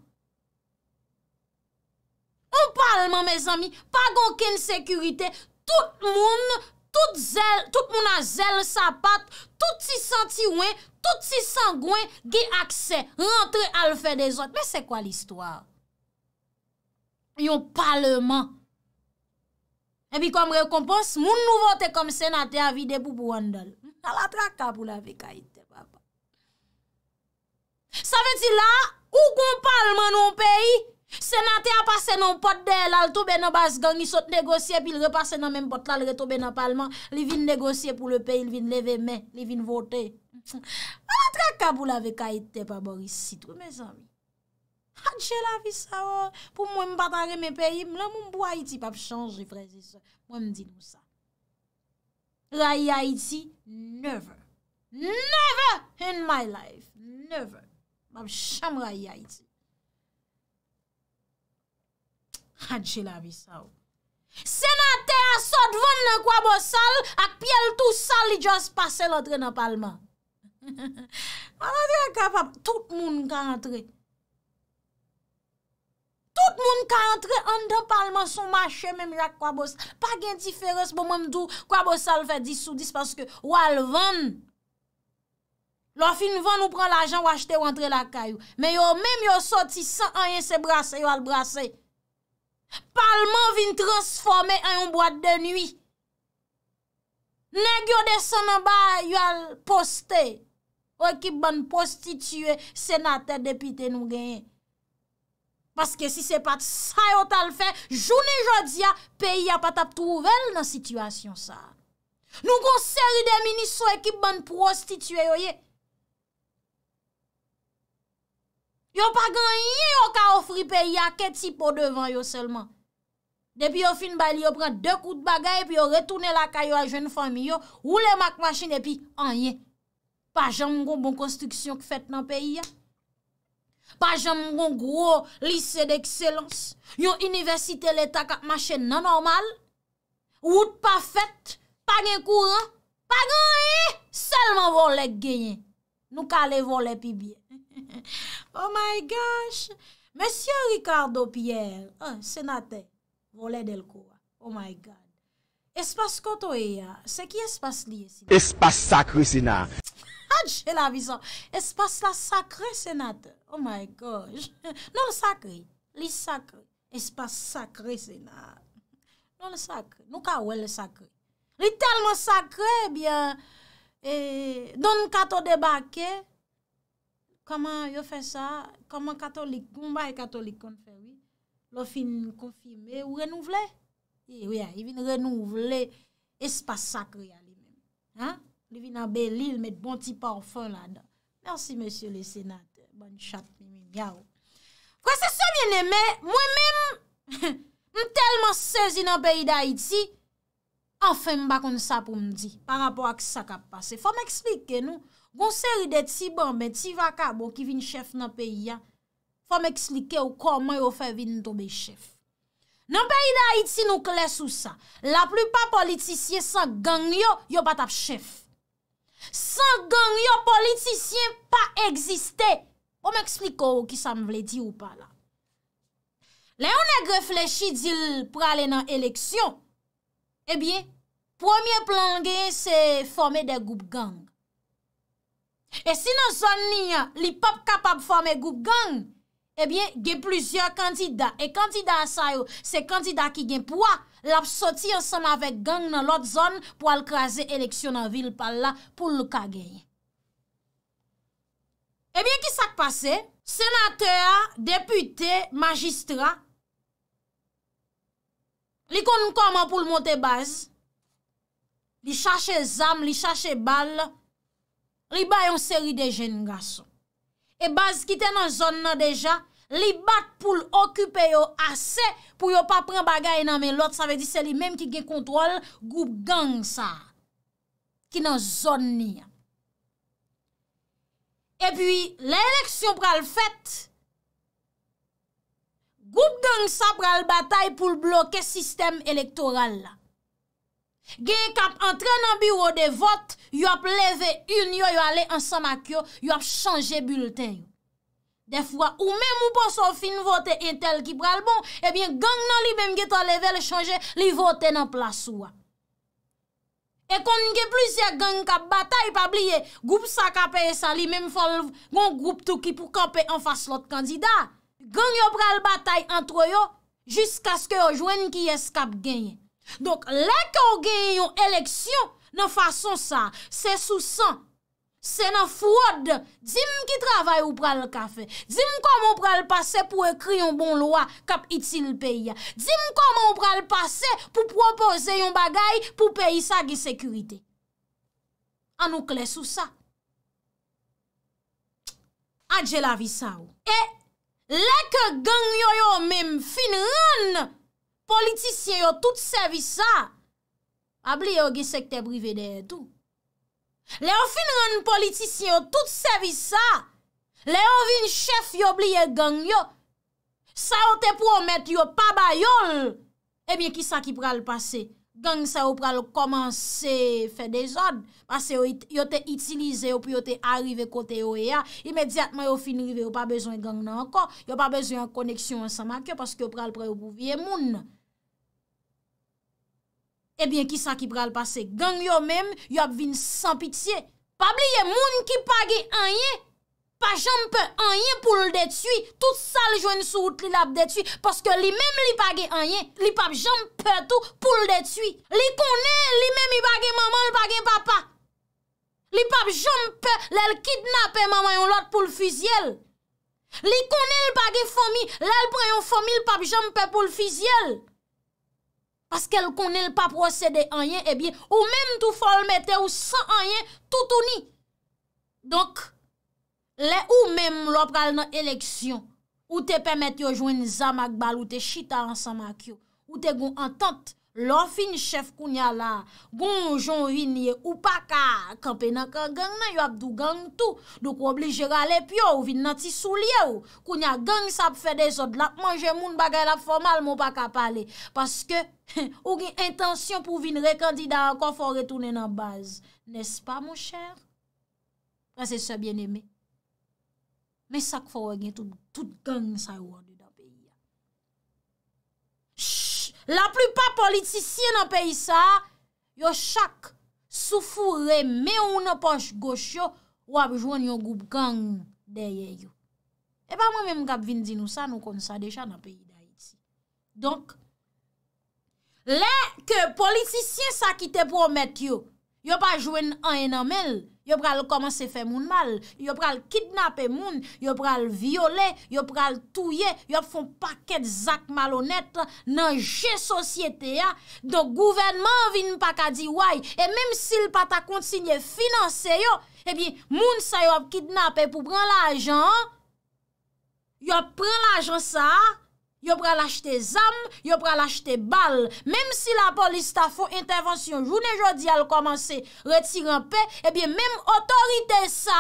[SPEAKER 1] Ou palman, mez ami, pagon ken sekurite, Tout moun, tout zel, tout moun a zel sa pat, tout si santi ouen, tout si sang ouen, gi akse, rentre al fe de zot. Me se kwa l'histoire? Yon parleman. Ebi kom rekompons, moun nou vote kom senate avide bou bou andol. Sa la traka pou la veka ite baba. Sa ve ti la, ou kon parleman yon peyi? Senate a pase nan pot de lal tobe nan basgan, i sot negosye pi repase nan men pot lal retobe nan palman, li vin negosye pou le peyi, li vin leve men, li vin vote. A la trakab ou ah, la vek a ite pa bor isi, tou me zami. A dje la vi sa o, oh. pou mwen batare me peyi, mwen mwen bo a iti pap chanj riprezi se, mwen mdi nou sa. Rayi a iti, never. Never in my life. Never. Mwen chanm rayi a iti. Adje la vi sa ou. Senate a sot ven nan kwa bo sal ak pye l tou sal li jos pase l entre nan palman. (laughs) An an di an kapap tout moun ka entre. Tout moun ka entre an nan palman son mache menm ya kwa bo sal. Pa gen ti ferez bo menm tou kwa bo sal fe disou dis paske wale ven. Lo fin ven ou pran l ajan ou achete ou entre la kayou. Men yo menm yo sot si san an yen se brase yo al brasey. Palman vin transforme an yon boate de nwi. Negyo de sanan ba yon poste, o ekip ban prostitue, senate depite nou genye. Paske si se pat sa yon tal fe, jouni jodi ya, peyi ya pat ap touvel nan situasyon sa. Nou kon seri de mini sou ekip ban prostitue yo ye. Yo pa ganyen yo ka ofri peyi a ket si po devan yo selman. Depi yo fin bali yo pren de kout bagay epi yo retoune la kayo a jwenn fami yo wou le mak machin epi anyen. Pa jan mgon bon konstruksyon ki fet nan peyi a. Pa jan mgon gro lise d'ekselans. Yo universite letak ak machin nan normal. Wout pa fet, pa gen kou an. Pa ganyen, selman volet genyen. Nou ka le volet pi biye. (laughs) Oh my gosh! Monsieur Ricardo Pierre, senate volè del cour. Oh my god! Espace koto e ya, se ki espace liye senate? Espace sakri senate! Hadj, el avison! Ah, espace la sakri senate! Oh my gosh! Non sakri, li sakri. Espace sakri senate! Non sakri, nou ka ouè le sakri. Li telmo sakri, e bien, non kato debake, Koman yo fè sa, koman katholik, koumba e katholik kon fè, oui? Lo fin konfime, ou renouvle? Eh, ou ya, yi vin ah, renouvle espase sakre ya li men. Ha? Li vin an bel il, met bon ti pa ou fè la da. Mersi, mèsyou le senat, bon chat, mi men, ya ou. Kwa se so mwen eme, mwen men, mwen telman sezi nan beyi da iti, An fe m bakon sa pou m di, pa rapor ak sa kap pase. Fò m eksplike nou, gonseri de ti banbe, ti vaka bo ki vin chef nan peya, fò m eksplike ou koman yo fe vin tobe chef. Nan peyi da Haiti nou kles ou sa, la plupa politisye san gangyo, yo pat ap chef. San gangyo politisye pa eksiste, fò m eksplike ou ki sa m vle di ou pa la. Le yon ek reflechi dil pou ale nan eleksyon, Ebyen, premier plan genye se formè de goup gang. E si nan zon li, li pap kapap formè goup gang, ebyen gen plusieurs kandida. E kandida sa yo, se kandida ki gen pouwa lap soti ansan avèk gang nan lot zon pou al krasè eleksyon nan vil pal la pou luka genye. Ebyen, ki sak pase? Senatèr, deputè, magistrat, Li kon mkoman pou l monte baz, li chache zam, li chache bal, li bayon seri de jen nga so. E baz ki ten nan zon nan deja, li bat pou l okupe yo ase, pou yo pa pren bagay nan men lot, sa ve di se li menm ki gen kontrol, goup gang sa, ki nan zon ni. E pi, l eleksyon pral fèt, Goup gang sa pral batay pou bloke sistem elektoral la. Gen kap entran nan biro de vot, yo ap leve yon yo yo ale ansan mak yo, yo ap chanje bulten yo. Defwa ou men mou poso fin vote entel ki pral bon, ebyen eh gang nan li bem geto leve le chanje, li vote nan plas ouwa. E kon nge plizye gang kap batay pa bliye, goup sa kape e sa li men mou fol goun goup tou ki pou kape an fas lot kandida. Ganyo pral batay antro yo Jisk aske yo jwen ki eskap genyen Donk leke yo genyen yon eleksyon Nan fason sa Se sou san Se nan fwod Dime ki travay ou pral kafe Dime koman pral pase pou ekri yon bon lwa Kap itil peyi Dime koman pral pase pou propose yon bagay Pou peyi sa gi sekurite Anou kles ou sa Adjela vi sa ou E Lè ke gangyo yo mèm fin rèn, politisyen yo tout sevi sa, abli yo gisek te brivedè etou. Lè yo fin rèn politisyen yo tout sevi sa, lè yo vin chef yo bliye gangyo, sa yo te pou omèt yo pabayol, ebyen kisa ki pra l'pasey. Gang sa ou pral komanse fè de zon. Pase yo te itilize, yo pou yo te arrive kote yo e ya. Imediatman yo finrive, yo pa bezon gang nan anko. Yo pa bezon yon koneksyon ansan makyo, paske yo pral pral ou pou viye moun. E bien, kisa ki pral pase? Gang yo men, yo ap vin san pitiye. Pabliye moun ki page anye. pa jompe anyen pou l detui, tout sal jwen sou out li lap detui, paske li mem li bagen anyen, li pap jompe tou pou l detui. Li konen, li mem li bagen maman, li bagen papa. Li pap jompe, lel kidnape maman yon lot pou l fizyel. Li konen l bagen fomi, lel preyon fomi, l pap jompe pou l fizyel. Paske l konen l pap procede anyen, ebyen eh ou mem tou folmete ou san anyen toutouni. Donk, Lè ou mèm lò pral nan eleksyon, ou te pèmèt yo jwen zamak bal ou te chita ansamak yo, ou te goun antant, lò fin chèf koun ya la, goun joun vinye ou paka, kampè nan kan gang nan, yo ap dou gang tout, do kou oblijera le pyo ou vin nan ti soulye ou, koun ya gang sap fè dey sot, lak manje moun bagay la formal moun paka pale, paske, (laughs) ou gwen intansyon pou vin re kandida an kon fò retounen nan baz, nè s'pa moun chèr? Prasè sè bien eme, Mè sak fò wè gen tout gang sa yo wò di da peyi ya. La plupap politisyen na peyi sa, yo chak soufou reme ou nou poch goch yo, wò ap jwen yo goup gang deye yo. E pa mwen mèm kap vin di nou sa nou kon sa deja na peyi da yi si. Donk, lè ke politisyen sa ki te promet yo, yo pa jwen an enamel, yo pral koman se fè moun mal, yo pral kidnapè moun, yo pral viole, yo pral touye, yo pral fon pakèd zak malonèt, nan jè sosyete ya, don gouvenman vin pa ka di waj, e mèm si l pata kont si nye finanse yo, e bi moun sa yo pral kidnapè pou pran l ajan, yo pran l ajan sa, Yo pral achete zam, yo pral achete bal. Mem si la polis ta foun intervensyon, jounen jodi al komanse, retiran pe, ebyen eh mem otorite sa.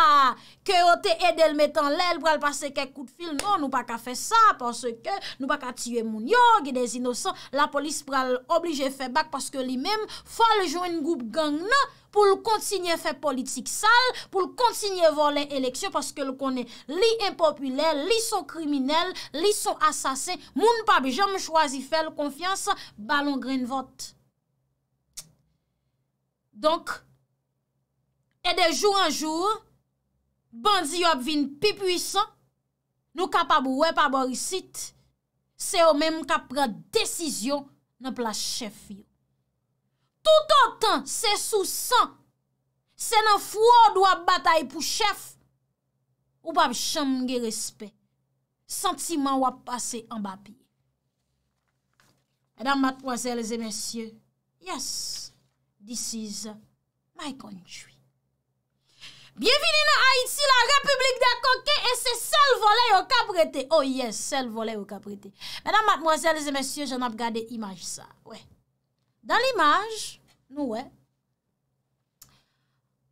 [SPEAKER 1] ke o te edel metan lèl, pral pase kek kout fil, non, nou bak a fè sa, parce ke nou bak a tiyè moun yo, gè des inosan, la polis pral oblije fè bak, parce ke li mèm, fòl jouen goup gang nan, pou l'konsignye fè politik sal, pou l'konsignye vòl lèl eleksyon, parce ke lò konè li impopule, li son kriminel, li son asasen, moun pa bi jèm chwazi fè l'konfians, balon gren vot. Donk, edè jou an jòr, Bandi yo ap vin pi pwisan, nou kap ap wèp ap orisit, se yo menm kap prad desisyon nan plas chef yo. Tout an tan, se sou san, se nan fwod wap batay pou chef, ou pap chanm gen respet, sentiman wap pase an bapi. Edan mat wazel zemensye, yes, this is my country. Bienveni nou Haïti, la Republik de Koke, e se sel voley ou kapreti. Oh yes, sel voley ou kapreti. Mèdam, matmozèl, zè mèsyè, jè nan ap gade imaj sa. Dan l'imaj, nou wè,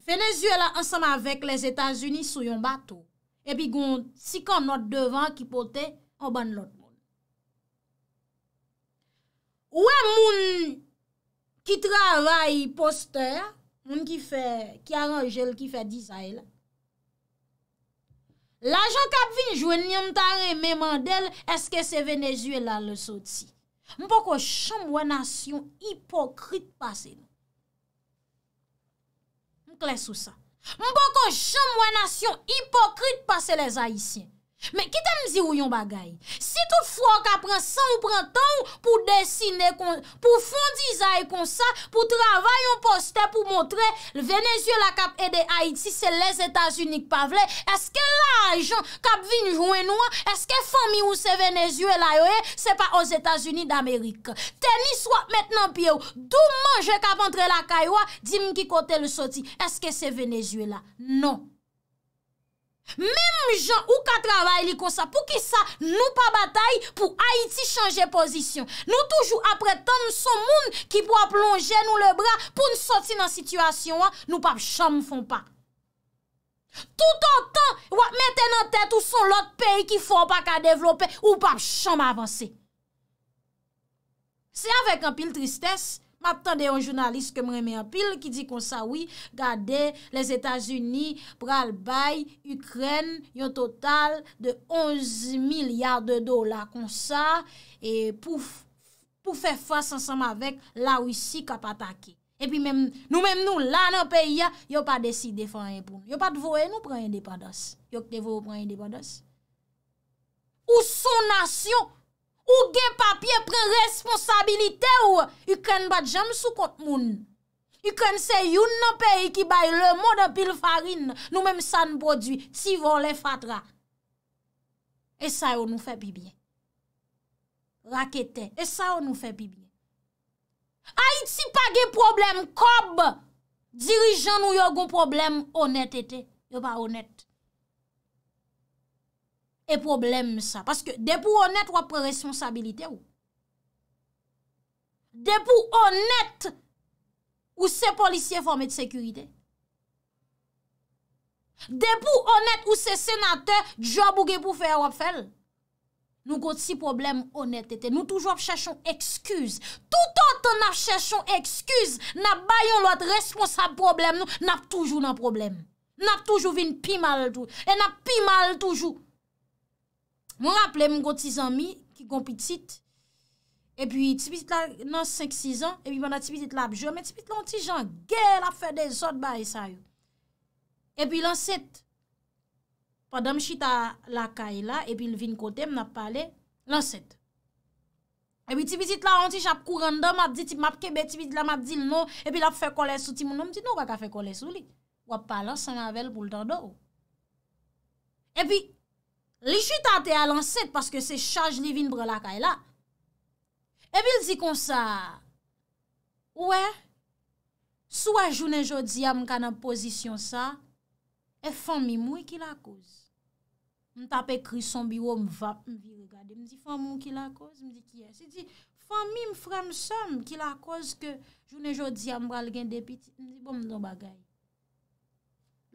[SPEAKER 1] Fènesi ouè la ansam avèk les Etats-Unis sou yon bato. E pi goun, si kon not devan ki pote, oban lot moun. Ouè moun ki travay postèr, Moun ki fè, ki a ranjèl, ki fè di sa el. La jan Kapvin jwen nye mtare mèman del, eske se venezuelan le sot si. Mwen poko chanm wè nasyon hipokrit pase nou. Mwen kles ou sa. Mwen poko chanm wè nasyon hipokrit pase les haisyen. Mè ki te mzi ou yon bagay? Si tout fwo kap pren san ou pren tan ou pou desine kon, pou fondize ay kon sa, pou travay yon poste pou montre, venezuela kap ede Haiti, se les Etats-Unis k pa vle, eske la ajan kap vin jouen ou an, eske fomi ou se venezuela yo e, eh? se pa os Etats-Unis d'Amerika. Teni swa, metnen pye ou, dou manje kap entre la kaywa, di mki kote le soti, eske se venezuela? Non. Mem jan ou ka travaye li konsa pou ki sa nou pa bataye pou Haiti chanje pozisyon. Nou toujou apre tan nou son moun ki pou a plonje nou le bra pou nou soti nan sitwasyon an, nou pa chanme fon pa. Tout an tan, wak mette nan tet ou son lot peyi ki fon pa ka devlope ou pa chanme avanse. Se avèk an pil tristès. Aptande yon jounalist ke mreme apil ki di kon sa wii. Gade, les Etats-Unis pral bay, Ukren, yon total de 11 milyard de dola kon sa. E pou fè fòs ansam avèk la wisi kap atake. E pi nou mèm nou, la nan peyi ya, yon pa desi defan yon pou. Yon pa dvoe nou pran yon depandos. Yon kdevo pran yon depandos. Ou son nasyon! Ou gen papye pren responsabilite ou, yu ken bat jam sou kot moun. Yu ken se youn nan peyi ki bay le moda pil farin, nou menm san bodwi, si volen fatra. E sa yo nou fe bibye. Rakete, e sa yo nou fe bibye. Haiti pa gen problem kob, dirijan nou yo gon problem onetete, yo ba onet. E problem sa. Paske depou honet wap pre responsabilite ou. Depou honet ou se polisye formè de sekurite. Depou honet ou se senate job ou gepou fè wap fèl. Nou kont si problem honet ete. Nou toujou ap chèchon eksküz. Tout an ton ap chèchon eksküz. Nap bayon lout responsab problem nou. Nap toujou nan problem. Nap toujou vin pi mal toujou. E nap pi mal toujou. Mwen raple mwen go ti zanmi ki kompitit, epi ti pizit la nan 5-6 an, epi mwen la ti pizit la apjou, men ti pizit la an ti jan gè la ap fè desot bay sa yon. Epi lan set, padan mwen chita la kay la, epi lvin kote mwen ap pale, lan set. Epi ti pizit la an ti jap kou randa, mwen ap di ti map kebe, ti pizit la mwen ap di lno, epi la fè kole souti mwen an, mwen ap di nou wak a fè kole souti. Wap pale an san avèl pou ldan do. Epi, Li chi tante alanset, paske se chaj li vin bralakay la. E bil di kon sa, ouè, souwa jounen jodi am kanan posisyon sa, e fan mim wè ki la koz. Mwen tape krison bi wò mwen vap, mwen bi rougade, mwen di fan mwen ki la koz, mwen di kiè. Se di, fan mim fran son, ki la koz ke jounen jodi am bral gen depiti, mwen di bom non bagay.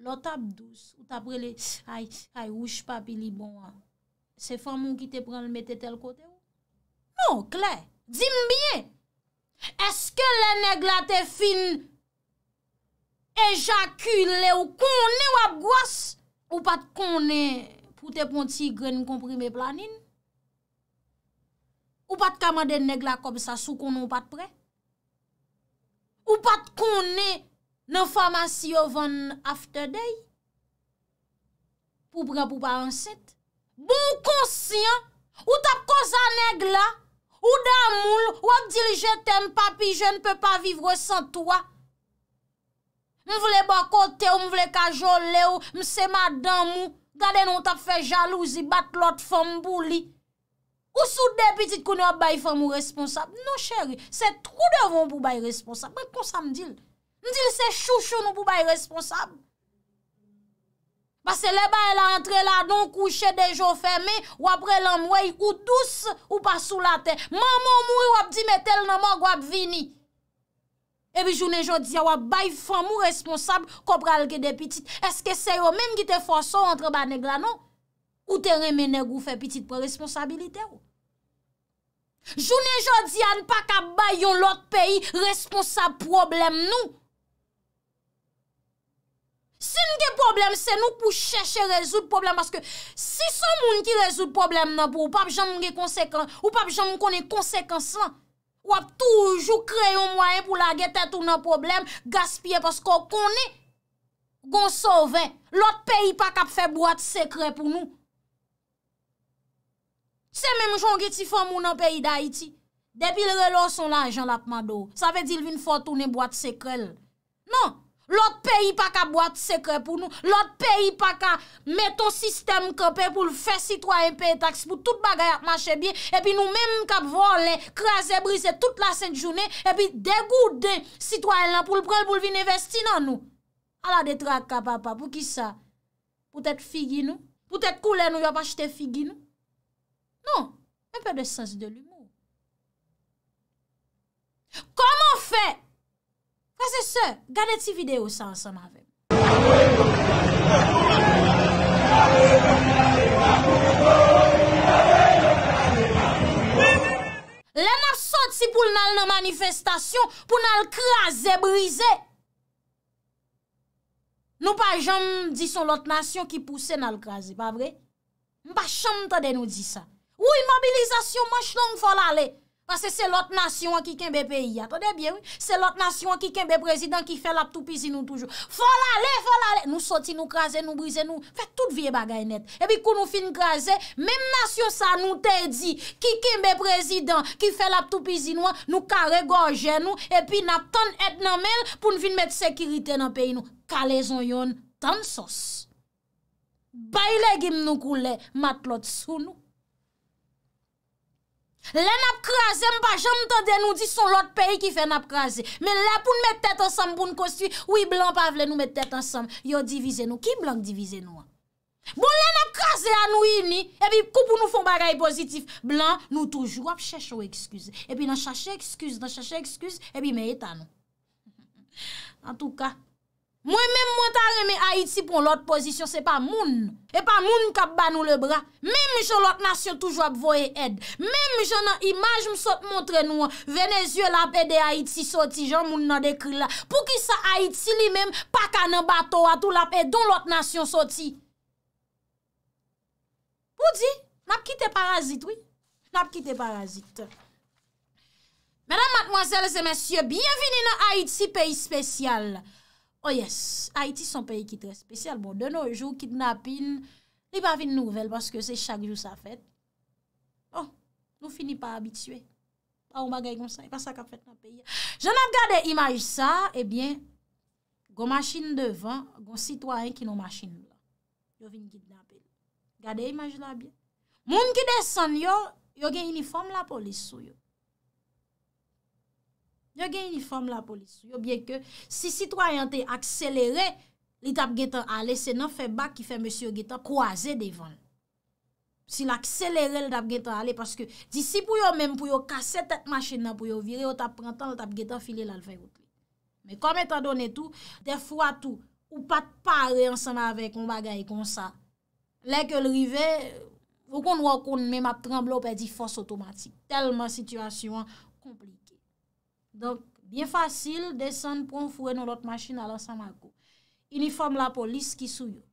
[SPEAKER 1] lo tap douz, ou tap prele, ay, ay, wouj papi li bon an, se fwa moun ki te pren l mette tel kote ou? Mou, non, kley, di m biye, eske le negla te fin ejakule ou konen wap gwas, ou pat konen pou te pon ti gren komprime planin? Ou pat kamade negla kob sa sou konen ou pat pre? Ou pat konen nan famasy yo van aftedey. Poubra pouba anset. Bon konsyen, ou tap koza neg la, ou damoul, ou ap dirije ten papi, je ne pe pa vivre san toa. Mvle bakote ou mvle kajole ou, mse madan mou, gade nou tap fe jalouzi, bat lot fom bouli. Ou sou depitit kou nou ap bay fom ou responsab. Non chéri, se trou devon pou bay responsab. Mwen konsam dil. Ndi li se chou chou nou pou bay responsab? Bas se le bay la entre la don kouche de jo feme, wapre lan mwey ou douz ou pa sou la ten. Maman mwou wap di metel nan mwen wap vini. Ebi jounen joun di ya wap bay fan mwou responsab kopra alke de pitit. Eske se yo menm ki te foso antre ba neg la nou? Ou te reme neg ou fe pitit pou responsabilite yo? Jounen joun di ya npa ka bay yon lot peyi responsab problem nou. Sin gen problem, se nou pou chèche rezout problem. Parce que si son moun ki rezout problem nan pou ou pap jan moun gen konsekans, ou pap jan moun konen konsekans lan, wap toujou kreyon mwayen pou la gete tou nan problem, gaspye parce kon konen gon sove. Lot peyi pa kap fè boate sekre pou nou. Se men moun joun gen ti fè moun nan peyi da iti, depi l relo son la jan la pman do. Sa fè dil vin fò tou ne boate sekrel. Non! L'ot peyi pa ka boate sekre pou nou. L'ot peyi pa ka meton sistem krepe pou l'fe sitwoyen peye taks pou tout bagayat mache bie. E pi nou menm ka vole, kreze, brise tout la senjoune. E pi degoude sitwoyen la pou l'prel pou l'vin investi nan nou. A la detrak ka papa pou ki sa? Pout et figi nou? Pout et koule nou yon pa chete figi nou? Non, men pe de sens de l'humour. Koman fe? Pase se, gade ti video sa ansan maven. Le nap soti pou nan nan manifestasyon pou nan krasi brise. Nou pa jom dison lot nasyon ki puse nan krasi, pa vre? Mpa chanm ta den nou di sa. Ou imobilizasyon manch lang fol aley. se se lot nasyon an ki kenbe peyi ya, se lot nasyon an ki kenbe prezidant ki fe lap tou pizi nou toujou, fol ale, fol ale, nou soti, nou kraze, nou brize, nou fe tout vie bagay net, e bi kou nou fin kraze, mem nasyon sa nou te di, ki kenbe prezidant ki fe lap tou pizi nou, nou kare gorje nou, e pi nap ton et nan men, pou nou vin met sekirite nan peyi nou, kalezon yon, ton sos. Bay le gim nou kou le, mat lot sou nou, Lè nap krasè mpa, jè mtande nou di son lot peyi ki fè nap krasè. Mè lè pou mè tèt ansam pou mkostwi, ou yi blan pa vle nou mè tèt ansam. Yo divize nou, ki blan divize nou an? Bon lè nap krasè an nou yi ni, epi koupou nou fon bagay pozitif. Blan nou toujou ap chèche ou eksküze. Epi nan chache eksküze, nan chache eksküze, epi mè etanou. An (laughs) tou ka. Mwen men mwen ta reme Haiti pou l'ot pozisyon, se pa moun. E pa moun kap ban ou le bra. Men mwen jen l'ot nasyon toujwa pou voye ed. Men mwen jen nan imaj mwen sot montre nou, venezyon la pe de Haiti soti, jen moun nan dekri la. Pou ki sa Haiti li men, paka nan bato atou la pe don l'ot nasyon soti. Ou di? Nap kite parazit, oui? Nap kite parazit. Menan matmoazel se men sye, bienveni nan Haiti peyi spesyal. Oh yes, Haiti son peyi ki tre spesyal. Bon, de nou jou, kidnapin, li pa vin nouvel, paske se chak jou sa fet. Oh, nou fini pa abitue. A ou bagay gonsan, e pa sa ka fet na peyi. Je nan gade imaj sa, e eh bien, gon machine devan, gon sitwany ki nou machine la. Yo vin kidnapin. Gade imaj la biye. Moun ki desen yo, yo gen uniform la polis sou yo. Yo gen uniform la polis. Yo bie ke si sitwoyante akselere li tap getan ale, se nan fe bak ki fe monsi yo getan kwaze devan. Si lakselere li tap getan ale, paske disi pou yo men pou yo kase tet machin nan pou yo vire, yo tap prantan, li tap getan file la lve yot. Me kome ta donen tou, defwa tou, ou pat pare ansama ave kon bagay kon sa. Lè ke lrive, wakon wakon men ap tremble ou pe di fos otomatik. Telman situasyon kompli. Donk, byen fasil, desan proun fwè nan lot machin alansan makou. Uniform la polis ki sou yo.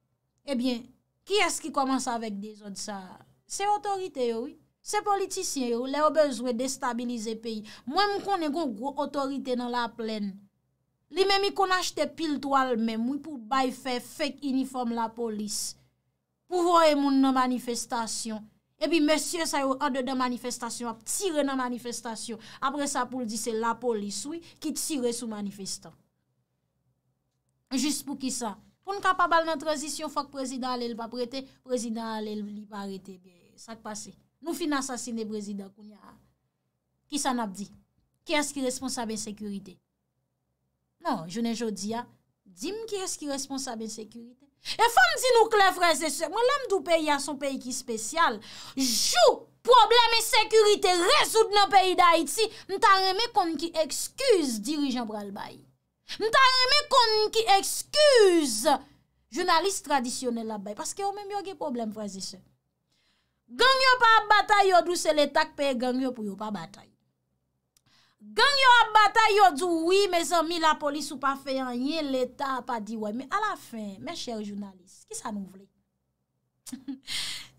[SPEAKER 1] Ebyen, eh ki es ki komanse avèk de zon sa? Se otorite yo, se politisyen yo, le yo bezwe destabilize peyi. Mwen mwen konen goun gwo otorite nan la plen. Li men mi konachte pil to almen, mwen pou bay fè fèk uniform la polis. Pou vwè moun nan manifestasyon. E bi monsye sa yo ade nan manifestasyon, ap tire nan manifestasyon. Apre sa pou l di se la poli soui ki tire sou manifestan. Jist pou ki sa. Poun ka pa bal nan transisyon, fok prezidant alel pa prete, prezidant alel li pa arete. Sa k pase. Nou fina sasine prezidant koun ya. Ki sa nap di? Ki as ki responsa ben sekurite? Non, nan, jounen joun di ya. Dim ki as ki responsa ben sekurite? E fan di nou kle vreze se, mwen lam dou peyi an son peyi ki spesyal, jou probleme sekurite rezoud nan peyi da iti, mta reme kon ki ekskuz dirijan pral bayi. Mta reme kon ki ekskuz jounalist tradisyonel la bayi, paske yo menm yoge probleme vreze se. Ganyo pa batay yo dou se letak peye ganyo pou yo pa batay. Ganyo a batay yo dwi, me zomi la polis ou pa feyanyen, l'Etat a pa di wè. Me ala fè, me chère jounalist, ki sa nou vle?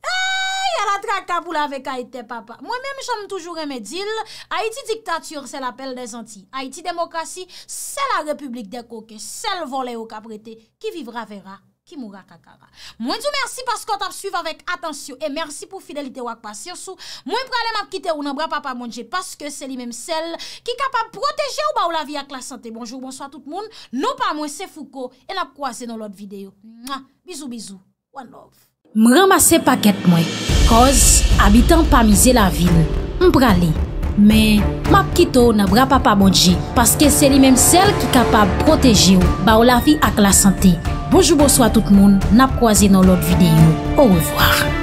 [SPEAKER 1] Ay, ala trakabou la (laughs) vek Aïtè papa. Mwen mè mè chanm toujou remè dil, Aïtè diktatür se la pèl de zanti. Aïtè demokrasi se la republik de koke, se l'vole ou ka prete, ki vivra vera. Ki mou ra kakara... Mwen djou mersi paskot ap suiv avèk atansyon... E mersi pou fidelite wak pasyon sou... Mwen pralè map kite ou nan bra pa pa mounje... Paske se li menm sel... Ki kapab proteje ou ba ou la vi ak la sante... Bonjour, bonsoit tout moun... Non pa mwen se fouko... E nap kwa se nou lot videyo... Mwen mase paket mwen... Koz abitan pa mize la vil... Mpralè... Men map kite ou nan bra pa pa mounje... Paske se li menm sel ki kapab proteje ou... Ba ou la vi ak la sante... Bojou bo swa tout moun, nap kwa zi nou lot videyo, ouwezwa.